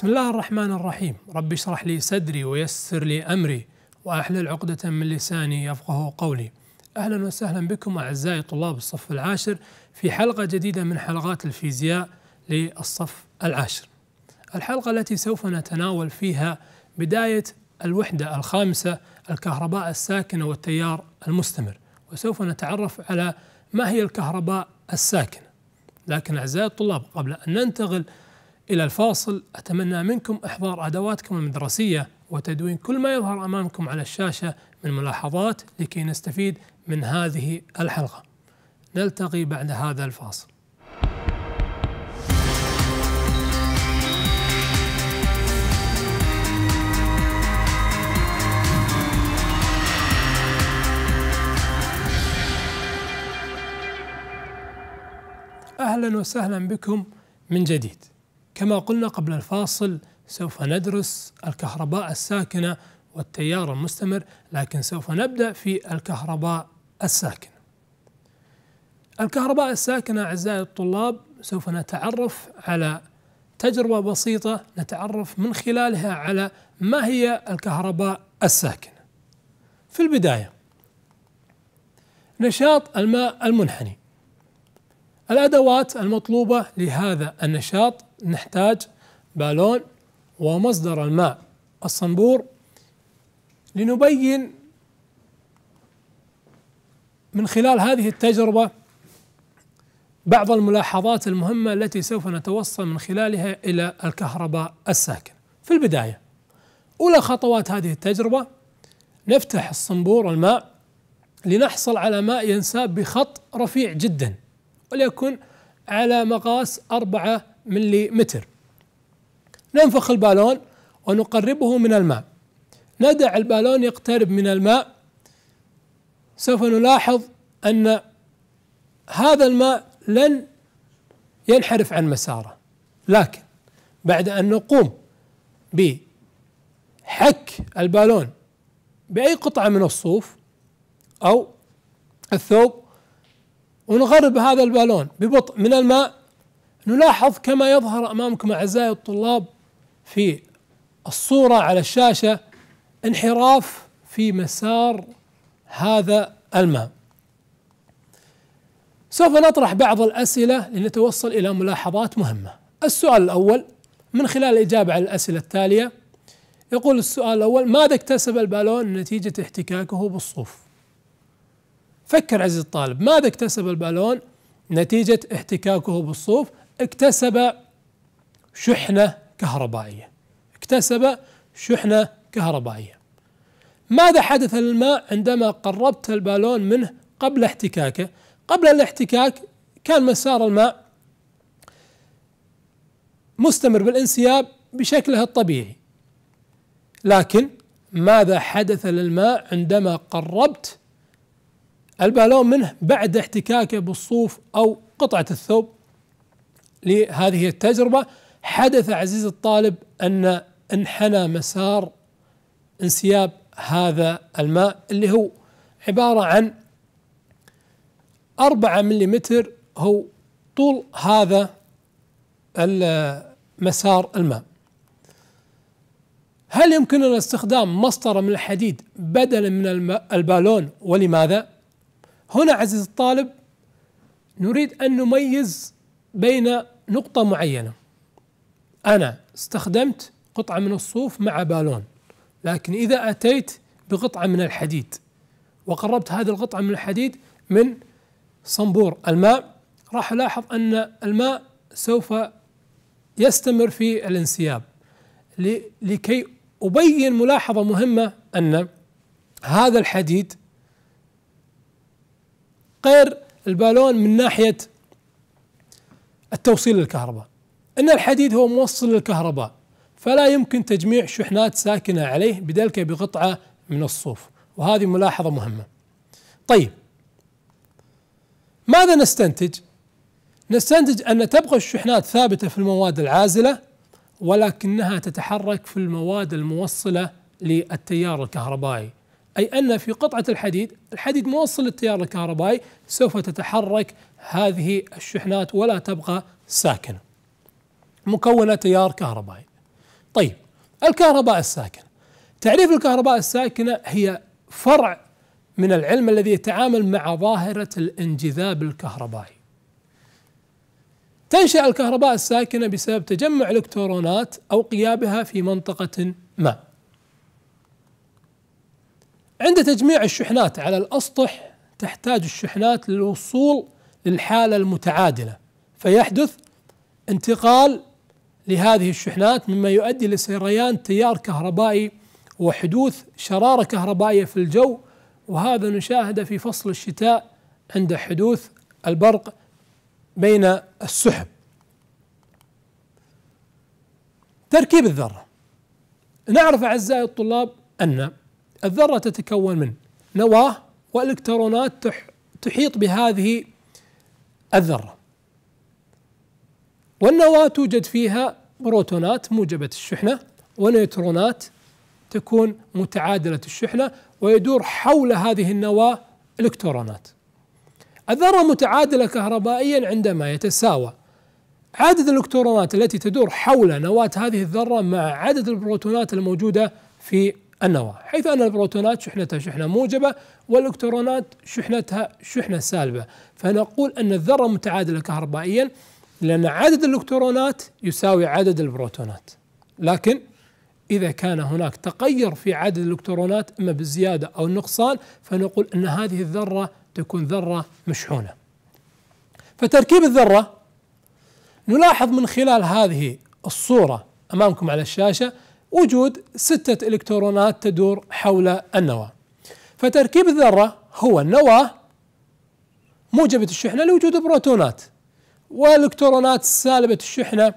بسم الله الرحمن الرحيم رب اشرح لي صدري ويسر لي أمري وأحلل عقدة من لساني يفقه قولي أهلا وسهلا بكم أعزائي طلاب الصف العاشر في حلقة جديدة من حلقات الفيزياء للصف العاشر الحلقة التي سوف نتناول فيها بداية الوحدة الخامسة الكهرباء الساكنة والتيار المستمر وسوف نتعرف على ما هي الكهرباء الساكنة لكن أعزائي الطلاب قبل أن ننتقل إلى الفاصل أتمنى منكم إحضار أدواتكم المدرسية وتدوين كل ما يظهر أمامكم على الشاشة من ملاحظات لكي نستفيد من هذه الحلقة نلتقي بعد هذا الفاصل أهلا وسهلا بكم من جديد كما قلنا قبل الفاصل سوف ندرس الكهرباء الساكنة والتيار المستمر لكن سوف نبدأ في الكهرباء الساكنة الكهرباء الساكنة أعزائي الطلاب سوف نتعرف على تجربة بسيطة نتعرف من خلالها على ما هي الكهرباء الساكنة في البداية نشاط الماء المنحني الأدوات المطلوبة لهذا النشاط نحتاج بالون ومصدر الماء الصنبور لنبين من خلال هذه التجربة بعض الملاحظات المهمة التي سوف نتوصل من خلالها إلى الكهرباء الساكنة في البداية أولى خطوات هذه التجربة نفتح الصنبور الماء لنحصل على ماء ينساب بخط رفيع جدا وليكن على مقاس أربعة ملي متر ننفخ البالون ونقربه من الماء ندع البالون يقترب من الماء سوف نلاحظ أن هذا الماء لن ينحرف عن مساره لكن بعد أن نقوم بحك البالون بأي قطعة من الصوف أو الثوب ونغرب هذا البالون ببطء من الماء نلاحظ كما يظهر امامكم اعزائي الطلاب في الصوره على الشاشه انحراف في مسار هذا الماء. سوف نطرح بعض الاسئله لنتوصل الى ملاحظات مهمه. السؤال الاول من خلال الاجابه على الاسئله التاليه يقول السؤال الاول ماذا اكتسب البالون نتيجه احتكاكه بالصوف؟ فكر عزيزي الطالب ماذا اكتسب البالون نتيجة احتكاكه بالصوف اكتسب شحنة كهربائية اكتسب شحنة كهربائية ماذا حدث للماء عندما قربت البالون منه قبل احتكاكه قبل الاحتكاك كان مسار الماء مستمر بالانسياب بشكله الطبيعي لكن ماذا حدث للماء عندما قربت البالون منه بعد احتكاكه بالصوف أو قطعة الثوب لهذه التجربة حدث عزيز الطالب أن انحنى مسار انسياب هذا الماء اللي هو عبارة عن 4 ملم هو طول هذا مسار الماء هل يمكننا استخدام مسطرة من الحديد بدلا من البالون ولماذا؟ هنا عزيز الطالب نريد أن نميز بين نقطة معينة أنا استخدمت قطعة من الصوف مع بالون لكن إذا أتيت بقطعة من الحديد وقربت هذه القطعة من الحديد من صنبور الماء راح ألاحظ أن الماء سوف يستمر في الانسياب لكي أبين ملاحظة مهمة أن هذا الحديد غير البالون من ناحية التوصيل للكهرباء أن الحديد هو موصل للكهرباء فلا يمكن تجميع شحنات ساكنة عليه بذلك بقطعة من الصوف وهذه ملاحظة مهمة طيب ماذا نستنتج؟ نستنتج أن تبقى الشحنات ثابتة في المواد العازلة ولكنها تتحرك في المواد الموصلة للتيار الكهربائي أي أن في قطعة الحديد الحديد موصل للتيار الكهربائي سوف تتحرك هذه الشحنات ولا تبقى ساكنة مكونة تيار كهربائي طيب الكهرباء الساكنة تعريف الكهرباء الساكنة هي فرع من العلم الذي يتعامل مع ظاهرة الانجذاب الكهربائي تنشأ الكهرباء الساكنة بسبب تجمع الكترونات أو قيابها في منطقة ما عند تجميع الشحنات على الأسطح تحتاج الشحنات للوصول للحالة المتعادلة فيحدث انتقال لهذه الشحنات مما يؤدي لسريان تيار كهربائي وحدوث شرارة كهربائية في الجو وهذا نشاهده في فصل الشتاء عند حدوث البرق بين السحب تركيب الذرة نعرف أعزائي الطلاب أن الذرة تتكون من نواة والكترونات تحيط بهذه الذرة والنواة توجد فيها بروتونات موجبة الشحنة ونيوترونات تكون متعادلة الشحنة ويدور حول هذه النواة الكترونات الذرة متعادلة كهربائيا عندما يتساوى عدد الالكترونات التي تدور حول نواة هذه الذرة مع عدد البروتونات الموجودة في النواة حيث أن البروتونات شحنتها شحنة موجبة والإلكترونات شحنتها شحنة سالبة فنقول أن الذرة متعادلة كهربائيا لأن عدد الإلكترونات يساوي عدد البروتونات لكن إذا كان هناك تغير في عدد الإلكترونات إما بالزيادة أو النقصان فنقول أن هذه الذرة تكون ذرة مشحونة فتركيب الذرة نلاحظ من خلال هذه الصورة أمامكم على الشاشة وجود ستة إلكترونات تدور حول النواة فتركيب الذرة هو النواة موجبة الشحنة لوجود بروتونات والإلكترونات سالبة الشحنة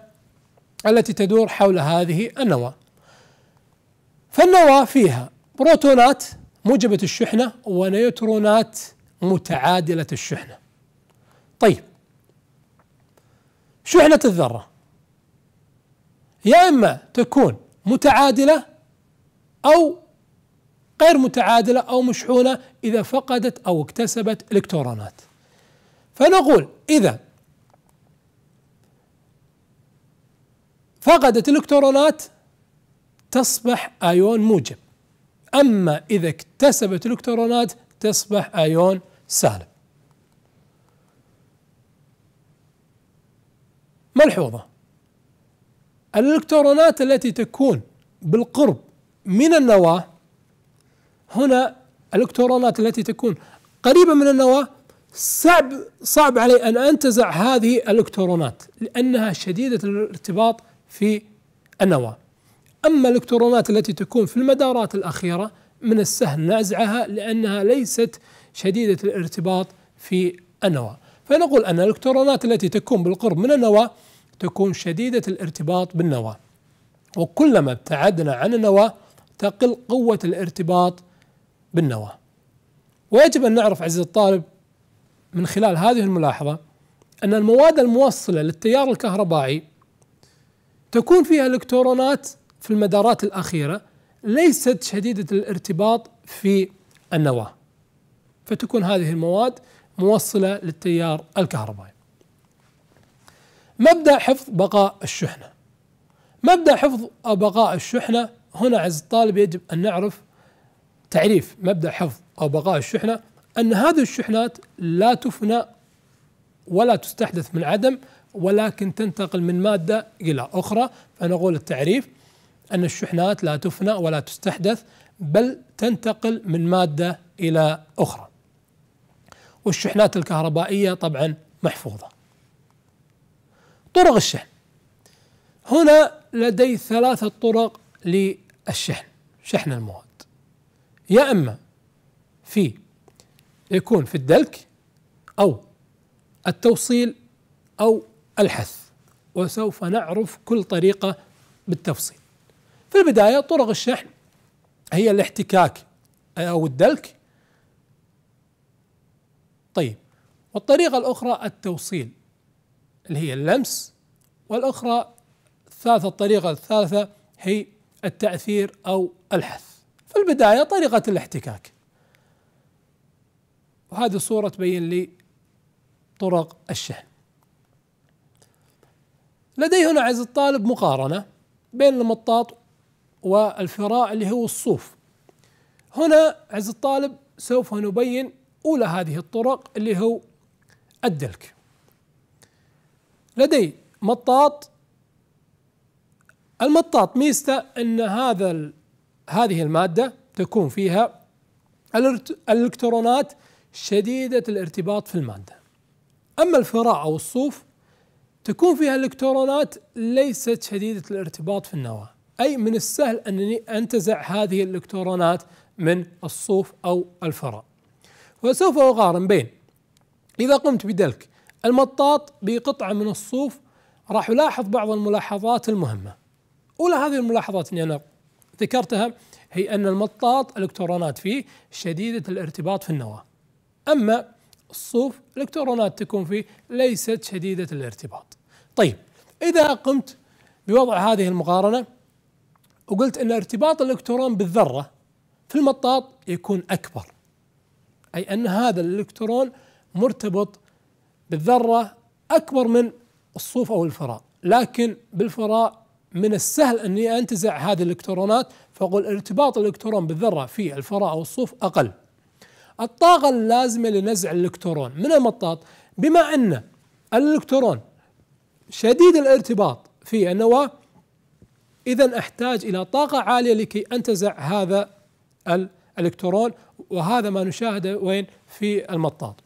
التي تدور حول هذه النواة فالنواة فيها بروتونات موجبة الشحنة ونيوترونات متعادلة الشحنة طيب شحنة الذرة يا إما تكون متعادله او غير متعادله او مشحونه اذا فقدت او اكتسبت الكترونات فنقول اذا فقدت الالكترونات تصبح ايون موجب اما اذا اكتسبت الالكترونات تصبح ايون سالب ملحوظه الإلكترونات التي تكون بالقرب من النواة هنا الإلكترونات التي تكون قريبة من النواة صعب صعب علي أن أنتزع هذه الإلكترونات لأنها شديدة الارتباط في النواة أما الإلكترونات التي تكون في المدارات الأخيرة من السهل نزعها لأنها ليست شديدة الارتباط في النواة فنقول أن الإلكترونات التي تكون بالقرب من النواة تكون شديدة الارتباط بالنواة وكلما ابتعدنا عن النواة تقل قوة الارتباط بالنواة ويجب أن نعرف عزيزي الطالب من خلال هذه الملاحظة أن المواد الموصلة للتيار الكهربائي تكون فيها الكترونات في المدارات الأخيرة ليست شديدة الارتباط في النواة فتكون هذه المواد موصلة للتيار الكهربائي مبدأ حفظ بقاء الشحنة مبدأ حفظ بقاء الشحنة هنا عز الطالب يجب أن نعرف تعريف مبدأ حفظ أو بقاء الشحنة أن هذه الشحنات لا تفنى ولا تستحدث من عدم ولكن تنتقل من مادة إلى أخرى فنقول التعريف أن الشحنات لا تفنى ولا تستحدث بل تنتقل من مادة إلى أخرى والشحنات الكهربائية طبعا محفوظة طرق الشحن هنا لدي ثلاثة طرق للشحن شحن المواد يا إما في يكون في الدلك أو التوصيل أو الحث وسوف نعرف كل طريقة بالتفصيل في البداية طرق الشحن هي الاحتكاك أو الدلك طيب والطريقة الأخرى التوصيل اللي هي اللمس والأخرى الثالثة الطريقة الثالثة هي التأثير أو الحث في البداية طريقة الاحتكاك وهذه الصورة تبين لي طرق الشحن لدي هنا عز الطالب مقارنة بين المطاط والفراء اللي هو الصوف هنا عز الطالب سوف نبين أولى هذه الطرق اللي هو الدلك لدي مطاط المطاط ميزته ان هذا هذه الماده تكون فيها الالكترونات شديده الارتباط في الماده اما الفراء او الصوف تكون فيها الالكترونات ليست شديده الارتباط في النواه اي من السهل انني انتزع هذه الالكترونات من الصوف او الفراء وسوف اقارن بين اذا قمت بدلك المطاط بقطعة من الصوف راح يلاحظ بعض الملاحظات المهمة أولى هذه الملاحظات اللي أنا ذكرتها هي أن المطاط الإلكترونات فيه شديدة الارتباط في النواة أما الصوف الإلكترونات تكون فيه ليست شديدة الارتباط طيب إذا قمت بوضع هذه المقارنة وقلت أن ارتباط الإلكترون بالذرة في المطاط يكون أكبر أي أن هذا الإلكترون مرتبط بالذرة أكبر من الصوف أو الفراء لكن بالفراء من السهل أني أنتزع هذه الإلكترونات فأقول ارتباط الإلكترون بالذرة في الفراء أو الصوف أقل الطاقة اللازمة لنزع الإلكترون من المطاط بما أن الإلكترون شديد الارتباط في النواة إذا أحتاج إلى طاقة عالية لكي أنتزع هذا الإلكترون وهذا ما نشاهده وين في المطاط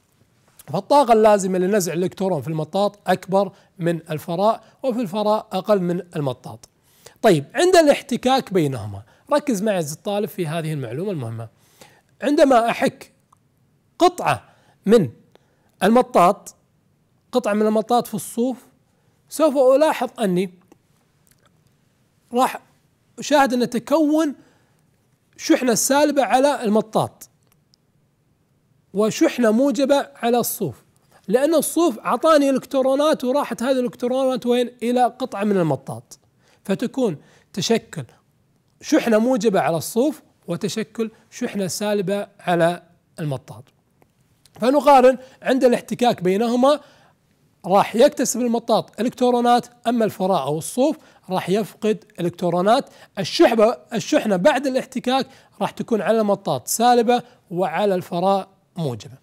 فالطاقة اللازمة لنزع الإلكترون في المطاط أكبر من الفراء وفي الفراء أقل من المطاط طيب عند الاحتكاك بينهما ركز معي عز الطالب في هذه المعلومة المهمة عندما أحك قطعة من المطاط قطعة من المطاط في الصوف سوف ألاحظ أني راح أشاهد أن تكون شحنة سالبة على المطاط وشحنة موجبة على الصوف لأن الصوف أعطاني إلكترونات وراحت هذه الإلكترونات وين إلى قطعة من المطاط فتكون تشكل شحنة موجبة على الصوف وتشكل شحنة سالبة على المطاط فنقارن عند الاحتكاك بينهما راح يكتسب المطاط الكترونات اما الفراء او الصوف راح يفقد الكترونات الشحبه الشحنه بعد الاحتكاك راح تكون على المطاط سالبه وعلى الفراء موجبة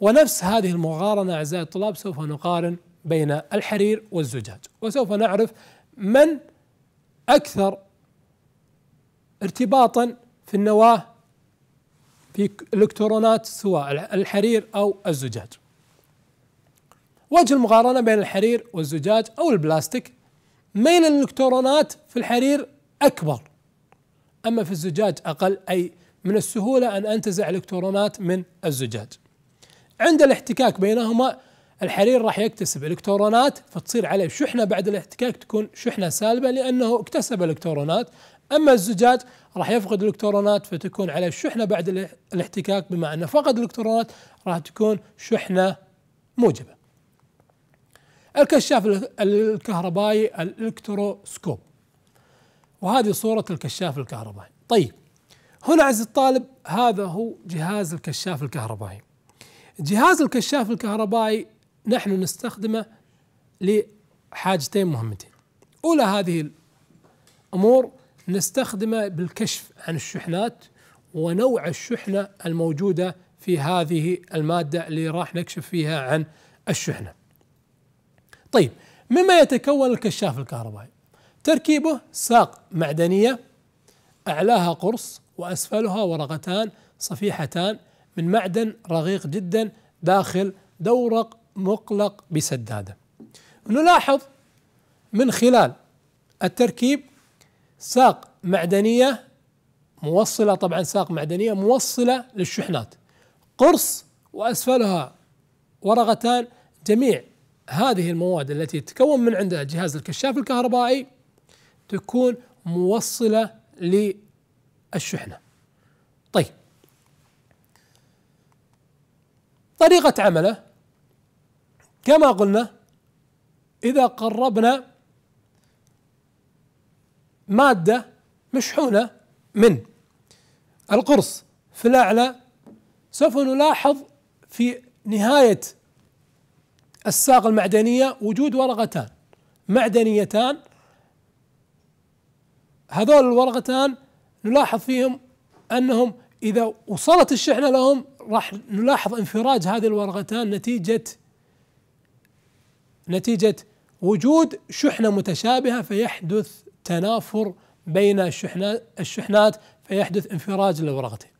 ونفس هذه المقارنة أعزائي الطلاب سوف نقارن بين الحرير والزجاج وسوف نعرف من أكثر ارتباطا في النواة في الكترونات سواء الحرير أو الزجاج وجه المقارنة بين الحرير والزجاج أو البلاستيك ميل الإلكترونات في الحرير أكبر أما في الزجاج أقل أي من السهولة أن أنتزع إلكترونات من الزجاج عند الاحتكاك بينهما الحرير راح يكتسب إلكترونات فتصير عليه شحنة بعد الاحتكاك تكون شحنة سالبة لأنه اكتسب إلكترونات أما الزجاج راح يفقد الكترونات فتكون عليه شحنة بعد الاحتكاك بما أنه فقد الكترونات راح تكون شحنة موجبة الكشاف الكهربائي الإلكتروسكوب وهذه صورة الكشاف الكهربائي طيب هنا عز الطالب هذا هو جهاز الكشاف الكهربائي جهاز الكشاف الكهربائي نحن نستخدمه لحاجتين مهمتين أولى هذه الأمور نستخدمه بالكشف عن الشحنات ونوع الشحنة الموجودة في هذه المادة اللي راح نكشف فيها عن الشحنة طيب مما يتكون الكشاف الكهربائي تركيبه ساق معدنية أعلاها قرص وأسفلها ورقتان صفيحتان من معدن رقيق جدا داخل دورق مقلق بسدادة نلاحظ من خلال التركيب ساق معدنية موصلة طبعا ساق معدنية موصلة للشحنات قرص وأسفلها ورقتان جميع هذه المواد التي تتكون من عندها جهاز الكشاف الكهربائي تكون موصلة الشحنة طيب طريقة عمله كما قلنا إذا قربنا مادة مشحونة من القرص في الأعلى سوف نلاحظ في نهاية الساق المعدنية وجود ورقتان معدنيتان هذول الورقتان نلاحظ فيهم انهم اذا وصلت الشحنه لهم راح نلاحظ انفراج هذه الورقتان نتيجه نتيجه وجود شحنه متشابهه فيحدث تنافر بين الشحنات الشحنات فيحدث انفراج للورقتين.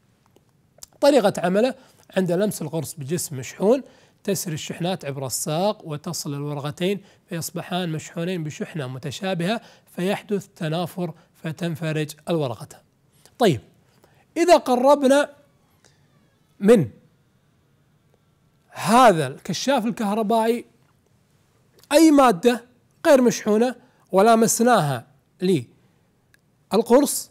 طريقه عمله عند لمس القرص بجسم مشحون تسري الشحنات عبر الساق وتصل الورقتين فيصبحان مشحونين بشحنه متشابهه فيحدث تنافر فتنفرج الورقتان. طيب إذا قربنا من هذا الكشاف الكهربائي أي مادة غير مشحونة ولامسناها للقرص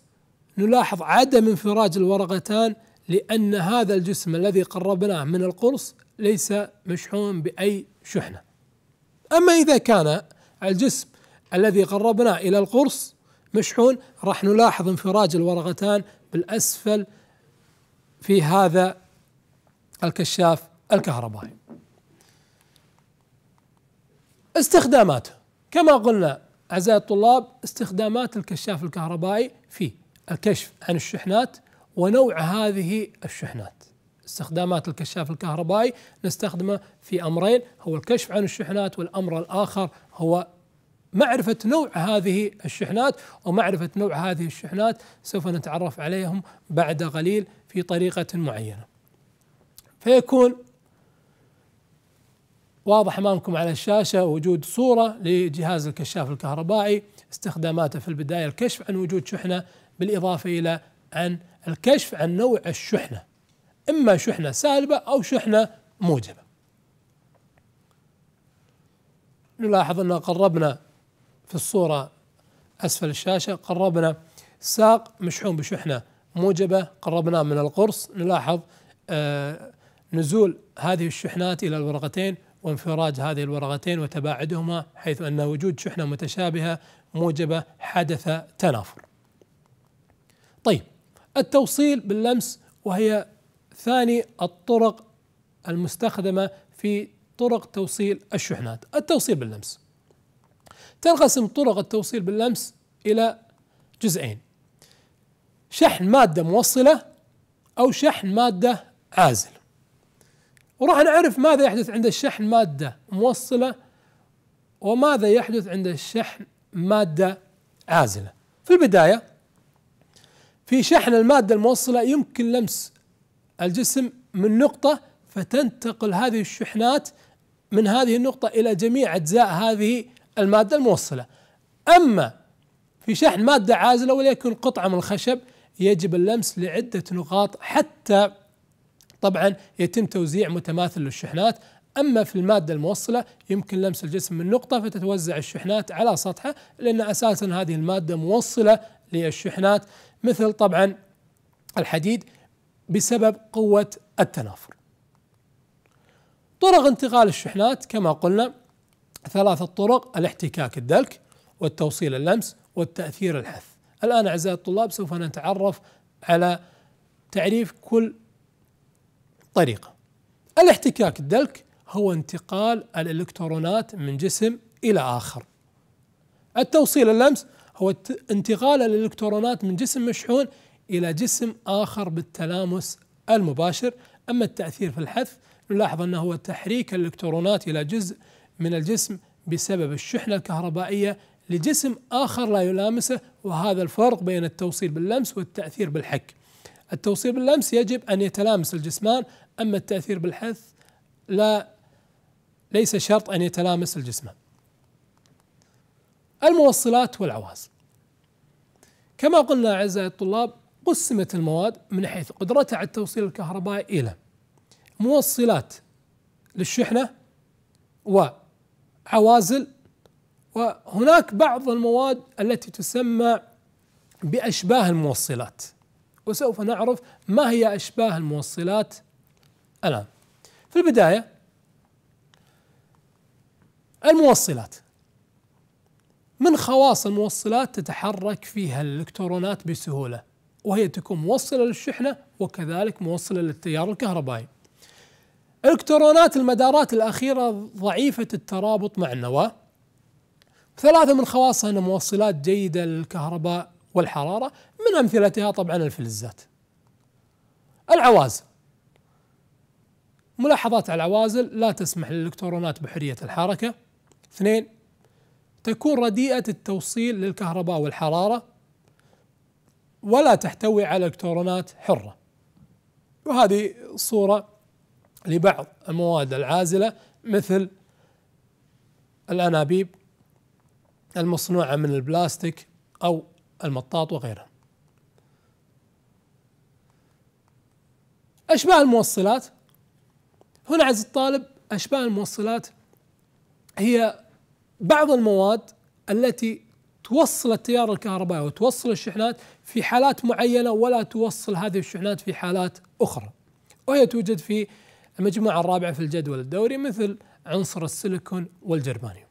نلاحظ عدم انفراج الورقتان لأن هذا الجسم الذي قربناه من القرص ليس مشحون بأي شحنة أما إذا كان الجسم الذي قربناه إلى القرص مشحون راح نلاحظ انفراج الورقتان بالأسفل في هذا الكشاف الكهربائي استخداماته كما قلنا أعزائي الطلاب استخدامات الكشاف الكهربائي في الكشف عن الشحنات ونوع هذه الشحنات استخدامات الكشاف الكهربائي نستخدمه في أمرين هو الكشف عن الشحنات والأمر الآخر هو معرفة نوع هذه الشحنات ومعرفة نوع هذه الشحنات سوف نتعرف عليهم بعد قليل في طريقة معينة فيكون واضح امامكم على الشاشه وجود صوره لجهاز الكشاف الكهربائي استخداماته في البدايه الكشف عن وجود شحنه بالاضافه الى عن الكشف عن نوع الشحنه اما شحنه سالبه او شحنه موجبه. نلاحظ ان قربنا في الصورة أسفل الشاشة قربنا ساق مشحون بشحنة موجبة قربناه من القرص نلاحظ آه، نزول هذه الشحنات إلى الورقتين وانفراج هذه الورقتين وتباعدهما حيث أن وجود شحنة متشابهة موجبة حدث تنافر طيب التوصيل باللمس وهي ثاني الطرق المستخدمة في طرق توصيل الشحنات التوصيل باللمس تنقسم طرق التوصيل باللمس إلى جزئين شحن مادة موصلة أو شحن مادة عازل وراح نعرف ماذا يحدث عند الشحن مادة موصلة وماذا يحدث عند الشحن مادة عازلة في البداية في شحن المادة الموصلة يمكن لمس الجسم من نقطة فتنتقل هذه الشحنات من هذه النقطة إلى جميع أجزاء هذه المادة الموصلة أما في شحن مادة عازلة وليكن قطعة من الخشب يجب اللمس لعدة نقاط حتى طبعا يتم توزيع متماثل للشحنات أما في المادة الموصلة يمكن لمس الجسم من نقطة فتتوزع الشحنات على سطحه لأن أساسا هذه المادة موصلة للشحنات مثل طبعا الحديد بسبب قوة التنافر طرق انتقال الشحنات كما قلنا ثلاث طرق الاحتكاك الدلك والتوصيل اللمس والتأثير الحث الآن أعزائي الطلاب سوف نتعرف على تعريف كل طريقة الاحتكاك الدلك هو انتقال الإلكترونات من جسم إلى آخر التوصيل اللمس هو انتقال الإلكترونات من جسم مشحون إلى جسم آخر بالتلامس المباشر أما التأثير في الحث نلاحظ أنه هو تحريك الإلكترونات إلى جزء من الجسم بسبب الشحنة الكهربائية لجسم آخر لا يلامسه وهذا الفرق بين التوصيل باللمس والتأثير بالحك التوصيل باللمس يجب أن يتلامس الجسمان أما التأثير بالحث لا ليس شرط أن يتلامس الجسمان الموصلات والعواصم كما قلنا أعزائي الطلاب قسمت المواد من حيث قدرتها على التوصيل الكهربائي إلى موصلات للشحنة و عوازل وهناك بعض المواد التي تسمى بأشباه الموصلات وسوف نعرف ما هي أشباه الموصلات الآن في البداية الموصلات من خواص الموصلات تتحرك فيها الإلكترونات بسهولة وهي تكون موصلة للشحنة وكذلك موصلة للتيار الكهربائي الكترونات المدارات الأخيرة ضعيفة الترابط مع النواة ثلاثة من خواصها أن موصلات جيدة للكهرباء والحرارة من أمثلتها طبعا الفلزات العوازل ملاحظات على العوازل لا تسمح للإلكترونات بحرية الحركة اثنين تكون رديئة التوصيل للكهرباء والحرارة ولا تحتوي على إلكترونات حرة وهذه صورة لبعض المواد العازلة مثل الأنابيب المصنوعة من البلاستيك أو المطاط وغيرها أشباه الموصلات هنا عز الطالب أشباه الموصلات هي بعض المواد التي توصل التيار الكهربائي وتوصل الشحنات في حالات معينة ولا توصل هذه الشحنات في حالات أخرى وهي توجد في المجموعة الرابعة في الجدول الدوري مثل عنصر السيليكون والجرمانيوم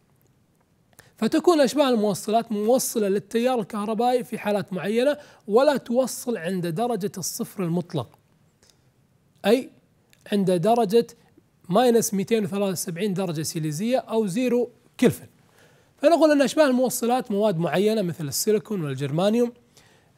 فتكون أشباه الموصلات موصلة للتيار الكهربائي في حالات معينة ولا توصل عند درجة الصفر المطلق أي عند درجة ماينس 273 درجة سيليزية أو زيرو كلفن فنقول أن أشباه الموصلات مواد معينة مثل السيليكون والجرمانيوم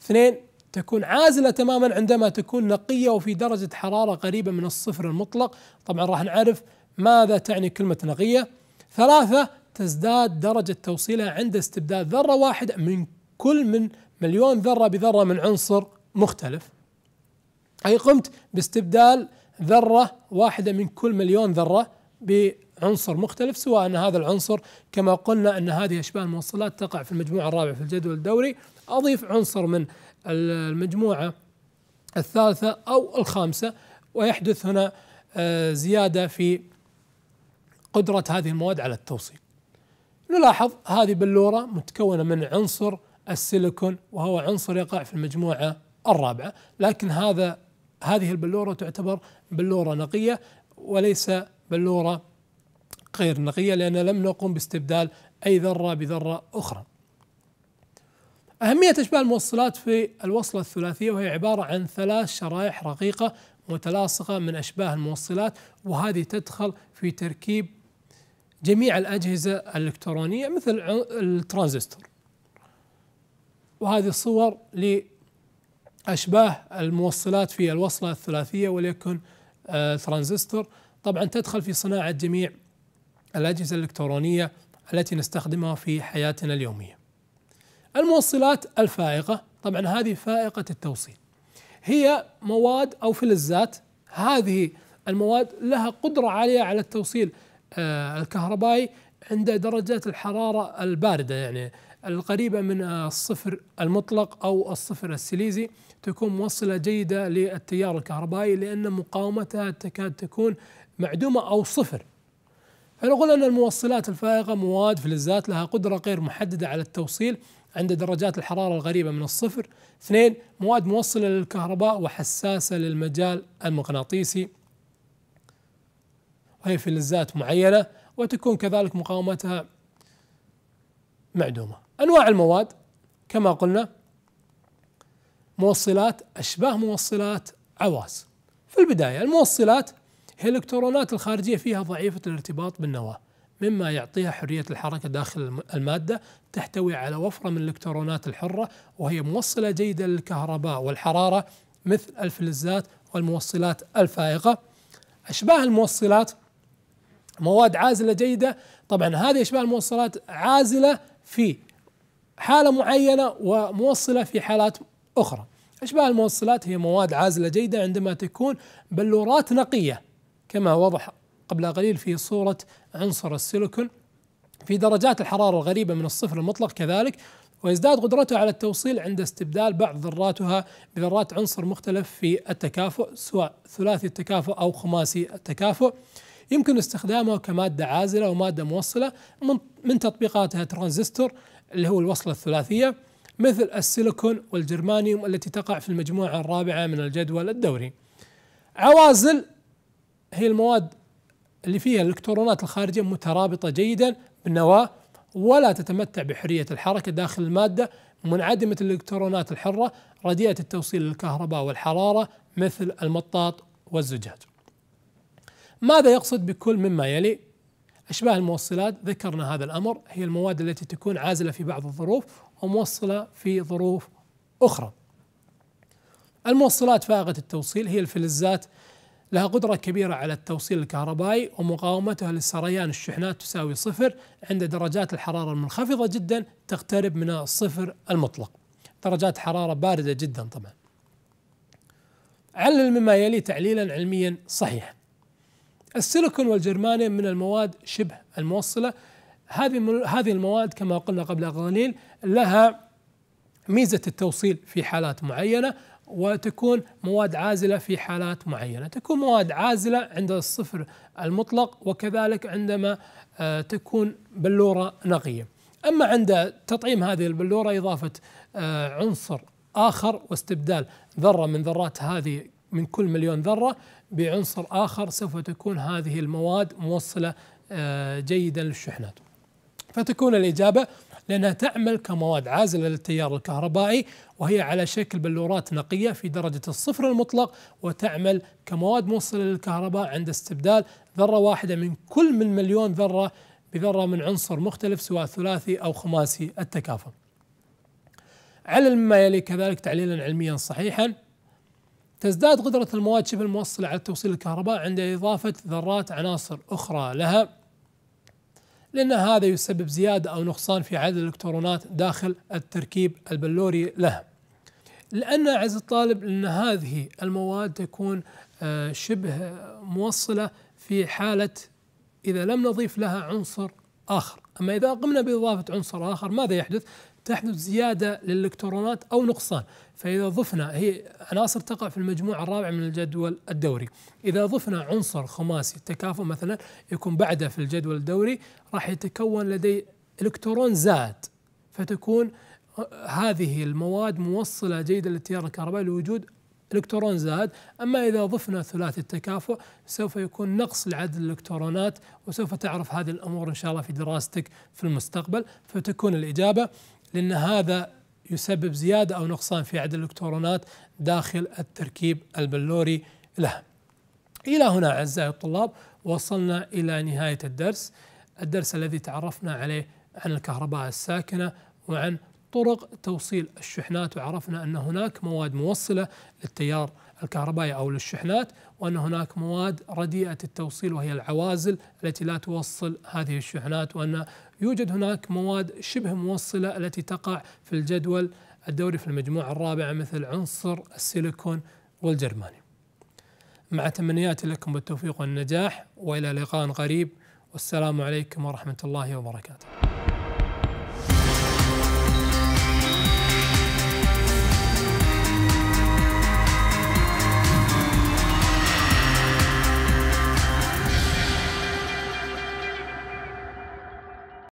اثنين تكون عازلة تماما عندما تكون نقية وفي درجة حرارة قريبة من الصفر المطلق طبعا راح نعرف ماذا تعني كلمة نقية ثلاثة تزداد درجة توصيلها عند استبدال ذرة واحدة من كل من مليون ذرة بذرة من عنصر مختلف أي قمت باستبدال ذرة واحدة من كل مليون ذرة بعنصر مختلف سواء أن هذا العنصر كما قلنا أن هذه أشباه الموصلات تقع في المجموعة الرابعة في الجدول الدوري أضيف عنصر من المجموعة الثالثة أو الخامسة ويحدث هنا آه، زيادة في قدرة هذه المواد على التوصيل نلاحظ هذه بلورة متكونة من عنصر السيليكون وهو عنصر يقع في المجموعة الرابعة لكن هذا هذه البلورة تعتبر بلورة نقية وليس بلورة غير نقية لأن لم نقوم باستبدال أي ذرة بذرة أخرى أهمية أشباه الموصلات في الوصلة الثلاثية وهي عبارة عن ثلاث شرائح رقيقة متلاصقة من أشباه الموصلات وهذه تدخل في تركيب جميع الأجهزة الإلكترونية مثل الترانزستور وهذه صور لأشباه الموصلات في الوصلة الثلاثية وليكن آه، ترانزستور طبعا تدخل في صناعة جميع الأجهزة الإلكترونية التي نستخدمها في حياتنا اليومية الموصلات الفائقة طبعا هذه فائقة التوصيل هي مواد أو فلزات هذه المواد لها قدرة عالية على التوصيل آه، الكهربائي عند درجات الحرارة الباردة يعني القريبة من آه، الصفر المطلق أو الصفر السليزي تكون موصلة جيدة للتيار الكهربائي لأن مقاومتها تكاد تكون معدومة أو صفر فنقول أن الموصلات الفائقة مواد فلزات لها قدرة غير محددة على التوصيل عند درجات الحرارة الغريبة من الصفر اثنين مواد موصلة للكهرباء وحساسة للمجال المغناطيسي وهي فلزات معينة وتكون كذلك مقاومتها معدومة أنواع المواد كما قلنا موصلات أشباه موصلات عواصل في البداية الموصلات هي الإلكترونات الخارجية فيها ضعيفة الارتباط بالنواة مما يعطيها حرية الحركة داخل المادة تحتوي على وفرة من الإلكترونات الحرة وهي موصلة جيدة للكهرباء والحرارة مثل الفلزات والموصلات الفائقة أشباه الموصلات مواد عازلة جيدة طبعا هذه أشباه الموصلات عازلة في حالة معينة وموصلة في حالات أخرى أشباه الموصلات هي مواد عازلة جيدة عندما تكون بلورات نقية كما وضح قبل قليل في صورة عنصر السيليكون في درجات الحرارة الغريبة من الصفر المطلق كذلك ويزداد قدرته على التوصيل عند استبدال بعض ذراتها بذرات عنصر مختلف في التكافؤ سواء ثلاثي التكافؤ أو خماسي التكافؤ يمكن استخدامه كمادة عازلة ومادة موصلة من تطبيقاتها ترانزستور اللي هو الوصلة الثلاثية مثل السيليكون والجرمانيوم التي تقع في المجموعة الرابعة من الجدول الدوري عوازل هي المواد اللي فيها الإلكترونات الخارجية مترابطة جيدا بالنواة ولا تتمتع بحرية الحركة داخل المادة منعدمة الإلكترونات الحرة رديئة التوصيل للكهرباء والحرارة مثل المطاط والزجاج ماذا يقصد بكل مما يلي أشباه الموصلات ذكرنا هذا الأمر هي المواد التي تكون عازلة في بعض الظروف وموصلة في ظروف أخرى الموصلات فائقه التوصيل هي الفلزات لها قدرة كبيرة على التوصيل الكهربائي ومقاومتها للسريان الشحنات تساوي صفر عند درجات الحرارة المنخفضة جدا تقترب من الصفر المطلق درجات حرارة باردة جدا طبعا علل مما يلي تعليلا علميا صحيحا السيليكون والجرمانيوم من المواد شبه الموصلة هذه هذه المواد كما قلنا قبل قليل لها ميزة التوصيل في حالات معينة وتكون مواد عازلة في حالات معينة تكون مواد عازلة عند الصفر المطلق وكذلك عندما آه، تكون بلورة نقية أما عند تطعيم هذه البلورة إضافة آه، عنصر آخر واستبدال ذرة من ذرات هذه من كل مليون ذرة بعنصر آخر سوف تكون هذه المواد موصلة آه، جيدا للشحنات فتكون الإجابة لأنها تعمل كمواد عازلة للتيار الكهربائي وهي على شكل بلورات نقية في درجة الصفر المطلق وتعمل كمواد موصلة للكهرباء عند استبدال ذرة واحدة من كل من مليون ذرة بذرة من عنصر مختلف سواء ثلاثي أو خماسي التكافؤ علل مما يلي كذلك تعليلا علميا صحيحا تزداد قدرة المواد شبه الموصلة على توصيل الكهرباء عند إضافة ذرات عناصر أخرى لها لأن هذا يسبب زيادة أو نقصان في عدد الإلكترونات داخل التركيب البلوري له لأن عز الطالب أن هذه المواد تكون آه، شبه موصلة في حالة إذا لم نضيف لها عنصر آخر أما إذا قمنا بإضافة عنصر آخر ماذا يحدث؟ تحدث زيادة للإلكترونات أو نقصان فإذا ضفنا هي عناصر تقع في المجموعة الرابعة من الجدول الدوري إذا ضفنا عنصر خماسي التكافؤ مثلا يكون بعده في الجدول الدوري راح يتكون لدي إلكترون زائد فتكون هذه المواد موصلة جيدة للتيار الكهربائي لوجود الكترون زاد اما اذا ضفنا ثلاثي التكافؤ سوف يكون نقص لعدد الالكترونات وسوف تعرف هذه الامور ان شاء الله في دراستك في المستقبل فتكون الاجابه لان هذا يسبب زيادة أو نقصان في عدد الإلكترونات داخل التركيب البلوري له إلى هنا أعزائي الطلاب وصلنا إلى نهاية الدرس الدرس الذي تعرفنا عليه عن الكهرباء الساكنة وعن طرق توصيل الشحنات وعرفنا أن هناك مواد موصلة للتيار الكهربائي أو للشحنات وأن هناك مواد رديئة التوصيل وهي العوازل التي لا توصل هذه الشحنات وأن يوجد هناك مواد شبه موصلة التي تقع في الجدول الدوري في المجموعة الرابعة مثل عنصر السيليكون والجرماني مع تمنياتي لكم بالتوفيق والنجاح وإلى لقاء قريب والسلام عليكم ورحمة الله وبركاته